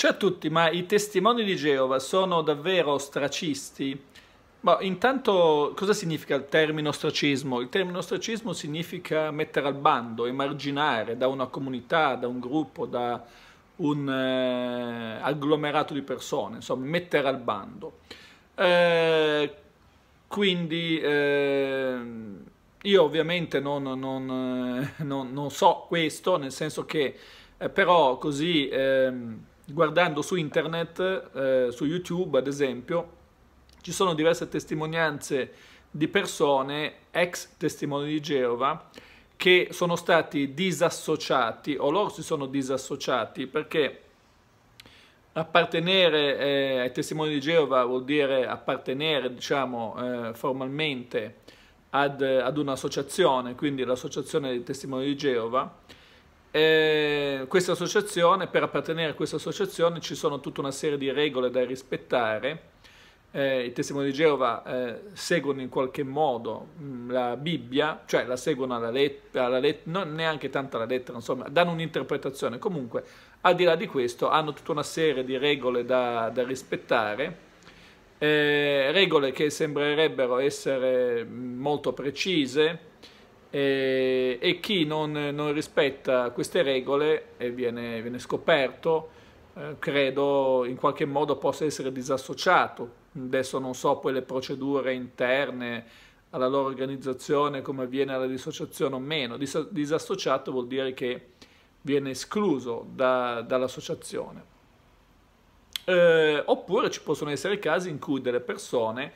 Ciao a tutti, ma i testimoni di Geova sono davvero ostracisti? Ma intanto cosa significa il termine ostracismo? Il termine ostracismo significa mettere al bando, emarginare da una comunità, da un gruppo, da un eh, agglomerato di persone, insomma, mettere al bando. Eh, quindi eh, io ovviamente non, non, eh, non, non, so questo, nel senso che eh, però così ehm, guardando su internet, eh, su YouTube ad esempio, ci sono diverse testimonianze di persone, ex testimoni di Geova, che sono stati disassociati o loro si sono disassociati perché appartenere eh, ai testimoni di Geova vuol dire appartenere diciamo eh, formalmente ad, ad un'associazione, quindi l'associazione dei testimoni di Geova, questa associazione, per appartenere a questa associazione ci sono tutta una serie di regole da rispettare. Eh, I testimoni di Geova eh, seguono in qualche modo mh, mm, la Bibbia, cioè la seguono alla lettera, let non neanche tanto alla lettera, insomma, danno un'interpretazione. Comunque, al di là di questo, hanno tutta una serie di regole da, da rispettare. regole che sembrerebbero essere mm, molto precise, e, eh, e chi non, non, rispetta queste regole eh, viene, viene, scoperto, eh, credo in qualche modo possa essere disassociato. Adesso non so poi le procedure interne alla loro organizzazione, come avviene alla dissociazione o meno. Dis disassociato vuol dire che viene escluso da, dall'associazione. Eh, oppure ci possono essere casi in cui delle persone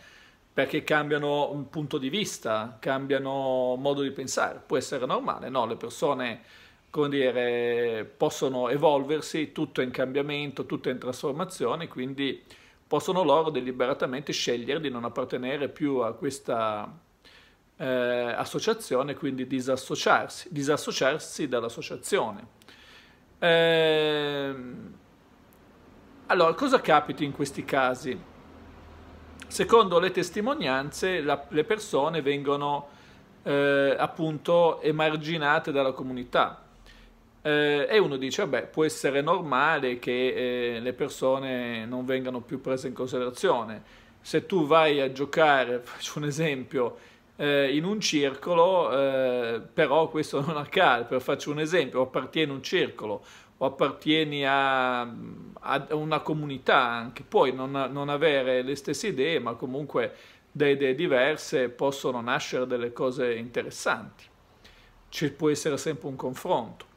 perché cambiano punto di vista, cambiano modo di pensare. Può essere normale, no? Le persone, come dire, possono evolversi, tutto è in cambiamento, tutto è in trasformazione, quindi possono loro deliberatamente scegliere di non appartenere più a questa eh, associazione, quindi disassociarsi, disassociarsi dall'associazione. Eh, allora, cosa capita in questi casi? Secondo le testimonianze, la, le persone vengono eh, appunto emarginate dalla comunità. Eh, e uno dice, vabbè, può essere normale che eh, le persone non vengano più prese in considerazione. Se tu vai a giocare, faccio un esempio, eh, in un circolo, eh, però questo non accade, per farci un esempio, appartieni a un circolo o appartieni a a una comunità anche, puoi non, non avere le stesse idee, ma comunque da idee diverse possono nascere delle cose interessanti. Ci può essere sempre un confronto.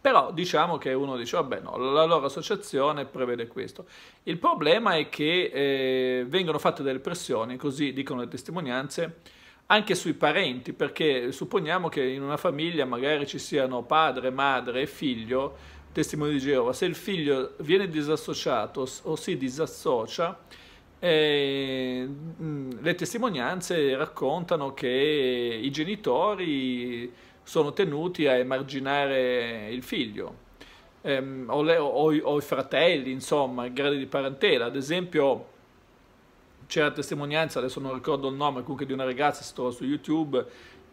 Però diciamo che uno dice, vabbè no, la loro associazione prevede questo. Il problema è che eh, vengono fatte delle pressioni, così dicono le testimonianze, anche sui parenti, perché supponiamo che in una famiglia magari ci siano padre, madre e figlio, testimone di Geova, se il figlio viene disassociato o si disassocia, eh, le testimonianze raccontano che i genitori sono tenuti a emarginare il figlio ehm, o, le, o, o, i fratelli, insomma, gradi di parentela. Ad esempio c'era testimonianza, adesso non ricordo il nome, comunque di una ragazza, si trova su YouTube,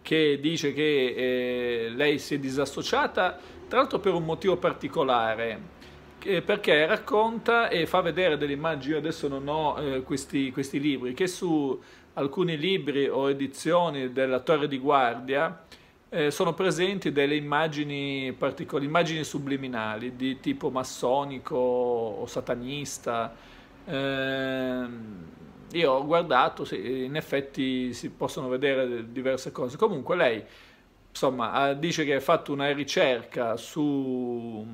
che dice che eh, lei si è disassociata, tra l'altro per un motivo particolare, che, perché racconta e fa vedere delle immagini, io adesso non ho eh, questi, questi libri, che su alcuni libri o edizioni della Torre di Guardia eh, sono presenti delle immagini particolari, immagini subliminali di tipo massonico o satanista. Ehm, io ho guardato, sì, in effetti si possono vedere diverse cose. Comunque lei, insomma, ah, dice che ha fatto una ricerca su...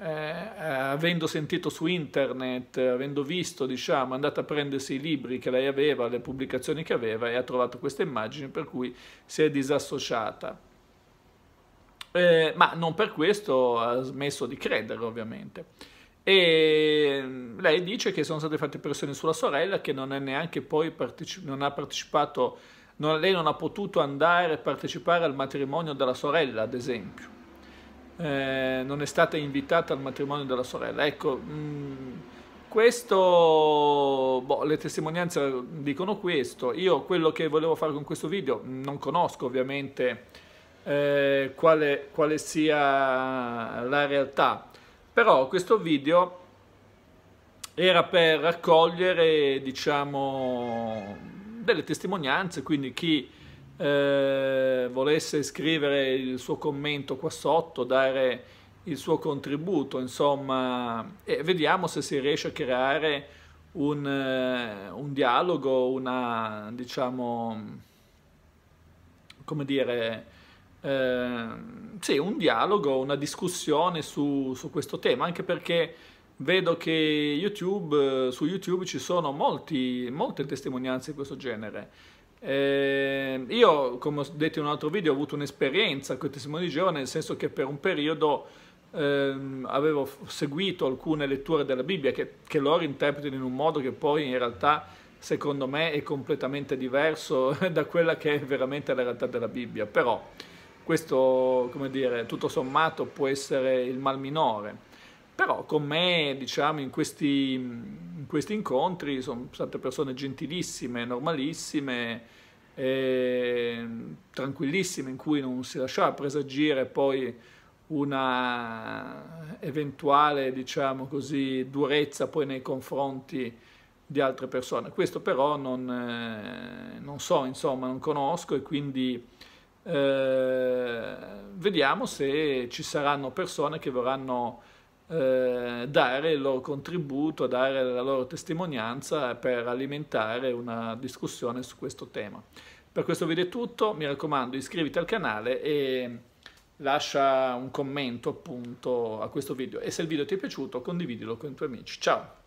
Eh, eh, avendo sentito su internet, avendo visto, diciamo, è andata a prendersi i libri che lei aveva, le pubblicazioni che aveva e ha trovato queste immagini per cui si è disassociata. Eh, ma non per questo ha smesso di credere, ovviamente e mm, lei dice che sono state fatte pressioni sulla sorella che non è neanche poi parteci- non ha partecipato non, lei non ha potuto andare a partecipare al matrimonio della sorella ad esempio eh, non è stata invitata al matrimonio della sorella ecco mh, mm, questo boh, le testimonianze dicono questo io quello che volevo fare con questo video mm, non conosco ovviamente eh, quale, quale sia la realtà però questo video era per raccogliere diciamo delle testimonianze quindi chi eh, volesse scrivere il suo commento qua sotto dare il suo contributo insomma e vediamo se si riesce a creare un, eh, un dialogo una diciamo come dire eh, sì, un dialogo, una discussione su, su, questo tema, anche perché vedo che YouTube, su YouTube ci sono molti, molte testimonianze di questo genere. Eh, io, come ho detto in un altro video, ho avuto un'esperienza con i testimoni di Geova, nel senso che per un periodo ehm, avevo seguito alcune letture della Bibbia che, che loro interpretano in un modo che poi in realtà secondo me è completamente diverso da quella che è veramente la realtà della Bibbia. Però questo, come dire, tutto sommato può essere il mal minore. Però con me, diciamo, in questi, in questi incontri sono state persone gentilissime, normalissime, eh, tranquillissime, in cui non si lasciava presagire poi una eventuale, diciamo così, durezza poi nei confronti di altre persone. Questo però non, eh, non so, insomma, non conosco e quindi eh, vediamo se ci saranno persone che vorranno eh, dare il loro contributo, dare la loro testimonianza per alimentare una discussione su questo tema. Per questo video è tutto, mi raccomando iscriviti al canale e lascia un commento appunto a questo video e se il video ti è piaciuto condividilo con i tuoi amici. Ciao!